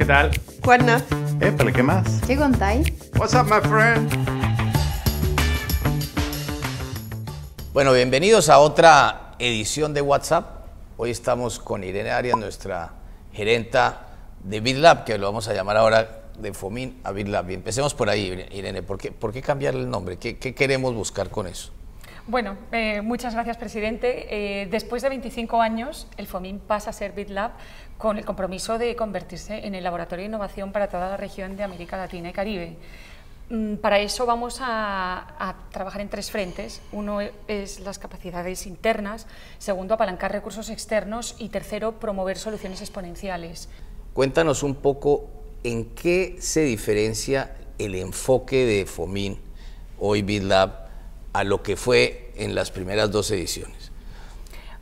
¿Qué tal? Cuernos. ¿qué más? ¿Qué contáis? What's up, my friend? Bueno, bienvenidos a otra edición de WhatsApp. Hoy estamos con Irene Arias, nuestra gerenta de BitLab, que lo vamos a llamar ahora de Fomin a BitLab. Empecemos por ahí, Irene. ¿Por qué, por qué cambiar el nombre? ¿Qué queremos buscar con eso? Bueno, eh, muchas gracias, presidente. Eh, después de 25 años, el FOMIN pasa a ser BitLab con el compromiso de convertirse en el laboratorio de innovación para toda la región de América Latina y Caribe. Mm, para eso vamos a, a, trabajar en tres frentes. Uno es las capacidades internas, segundo apalancar recursos externos y tercero promover soluciones exponenciales. Cuéntanos un poco en qué se diferencia el enfoque de FOMIN, hoy BitLab, a lo que fue en las primeras dos ediciones?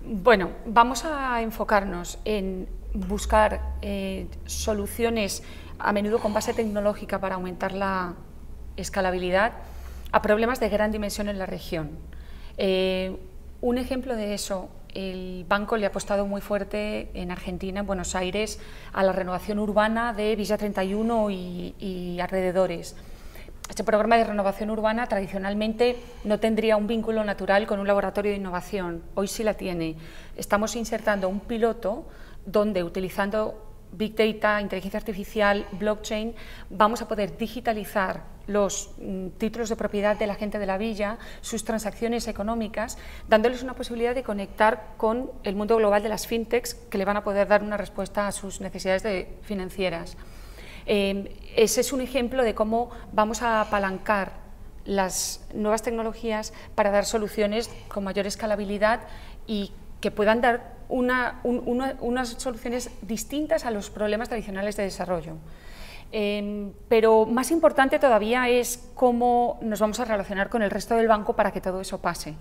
Bueno, vamos a enfocarnos en buscar eh, soluciones a menudo con base tecnológica para aumentar la escalabilidad a problemas de gran dimensión en la región. Eh, un ejemplo de eso, el banco le ha apostado muy fuerte en Argentina, en Buenos Aires, a la renovación urbana de Villa 31 y alrededores este programa de renovación urbana tradicionalmente no tendría un vínculo natural con un laboratorio de innovación. Hoy sí la tiene. Estamos insertando un piloto donde utilizando Big Data, inteligencia artificial, blockchain, vamos a poder digitalizar los mm, títulos de propiedad de la gente de la villa, sus transacciones económicas, dándoles una posibilidad de conectar con el mundo global de las fintechs que le van a poder dar una respuesta a sus necesidades financieras. Em, ese es un ejemplo de cómo vamos a apalancar las nuevas tecnologías para dar soluciones con mayor escalabilidad y que puedan dar unas soluciones distintas a los problemas tradicionales de desarrollo. Em, pero más importante todavía es cómo nos vamos a relacionar con el resto del banco para que todo eso pase.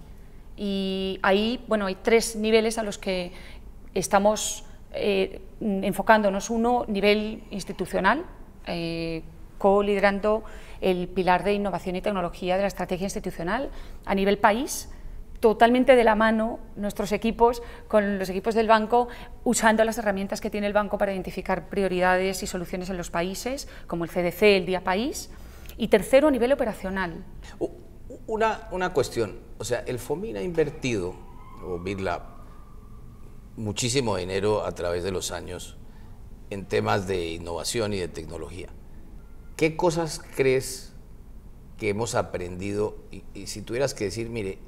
Y ahí, bueno, hay tres niveles a los que estamos eh, enfocándonos. Uno, nivel institucional, eh, co-liderando el pilar de innovación y tecnología de la estrategia institucional a nivel país, totalmente de la mano nuestros equipos con los equipos del banco, usando las herramientas que tiene el banco para identificar prioridades y soluciones en los países, como el CDC, el Día País. Y tercero, a nivel operacional. Una, una cuestión, o sea, el FOMIN ha invertido, o BitLab, muchísimo dinero a través de los años en temas de innovación y de tecnología. ¿Qué cosas crees que hemos aprendido? Y, si tuvieras que decir, mire,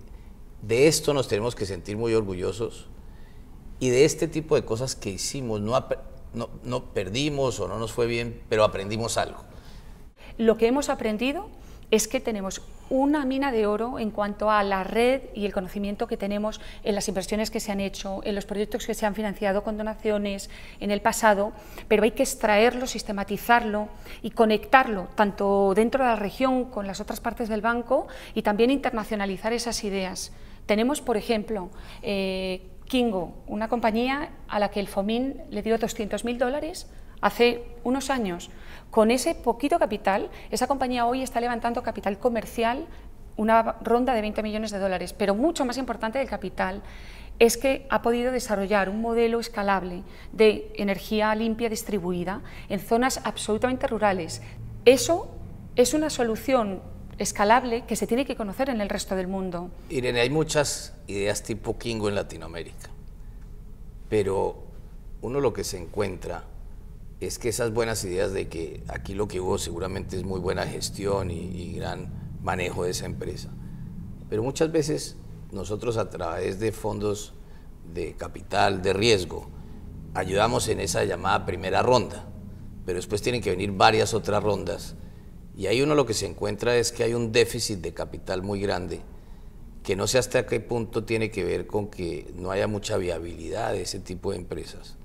de esto nos tenemos que sentir muy orgullosos y de este tipo de cosas que hicimos, no, no perdimos o no nos fue bien, pero aprendimos algo. Lo que hemos aprendido es que tenemos una mina de oro en cuanto a la red y el conocimiento que tenemos en las inversiones que se han hecho, en los proyectos que se han financiado con donaciones en el pasado, pero hay que extraerlo, sistematizarlo y conectarlo tanto dentro de la región con las otras partes del banco y también internacionalizar esas ideas. Tenemos, por ejemplo, eh, Kingo, una compañía a la que el FOMIN le dio 200.000 dólares hace unos años. Con ese poquito capital, esa compañía hoy está levantando capital comercial, una ronda de 20 millones de dólares, pero mucho más importante del capital es que ha podido desarrollar un modelo escalable de energía limpia distribuida en zonas absolutamente rurales. Eso es una solución escalable que se tiene que conocer en el resto del mundo. Irene, hay muchas ideas tipo Kingo en Latinoamérica, pero uno lo que se encuentra es que esas buenas ideas de que aquí lo que hubo seguramente es muy buena gestión y, gran manejo de esa empresa. Pero muchas veces nosotros a través de fondos de capital de riesgo ayudamos en esa llamada primera ronda, pero después tienen que venir varias otras rondas y ahí uno lo que se encuentra es que hay un déficit de capital muy grande que no sé hasta qué punto tiene que ver con que no haya mucha viabilidad de ese tipo de empresas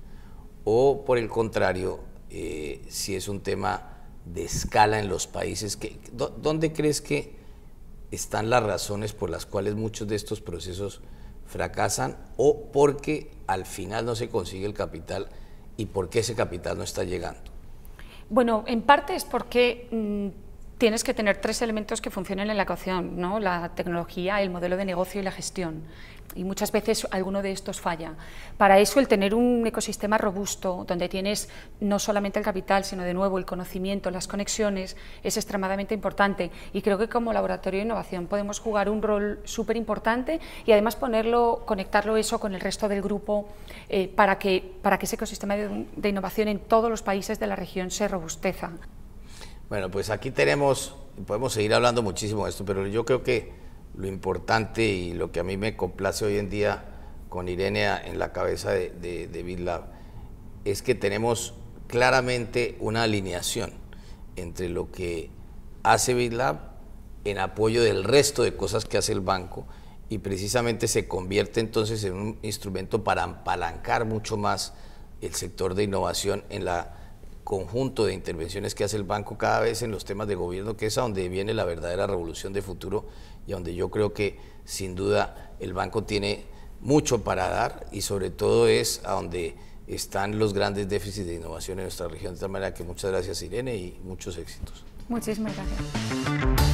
o por el contrario, eh, si es un tema de escala en los países, ¿dónde crees que están las razones por las cuales muchos de estos procesos fracasan o porque al final no se consigue el capital y por qué ese capital no está llegando? Bueno, en parte es porque mm, tienes que tener tres elementos que funcionen en la ecuación, la tecnología, el modelo de negocio y la gestión. Y muchas veces alguno de estos falla. Para eso el tener un ecosistema robusto, donde tienes no solamente el capital, sino de nuevo el conocimiento, las conexiones, es extremadamente importante. Y creo que como laboratorio de innovación podemos jugar un rol súper importante y además ponerlo, conectarlo eso con el resto del grupo eh, para, que, para que ese ecosistema de, de innovación en todos los países de la región se robusteza. Bueno, pues aquí tenemos, podemos seguir hablando muchísimo de esto, pero yo creo que lo importante y lo que a mí me complace hoy en día con Irene en la cabeza de, de, BitLab es que tenemos claramente una alineación entre lo que hace BitLab en apoyo del resto de cosas que hace el banco y precisamente se convierte entonces en un instrumento para apalancar mucho más el sector de innovación en la conjunto de intervenciones que hace el banco cada vez en los temas de gobierno, que es a donde viene la verdadera revolución de futuro y a donde yo creo que sin duda el banco tiene mucho para dar y sobre todo es a donde están los grandes déficits de innovación en nuestra región. De tal manera que muchas gracias Irene y muchos éxitos. Muchísimas gracias.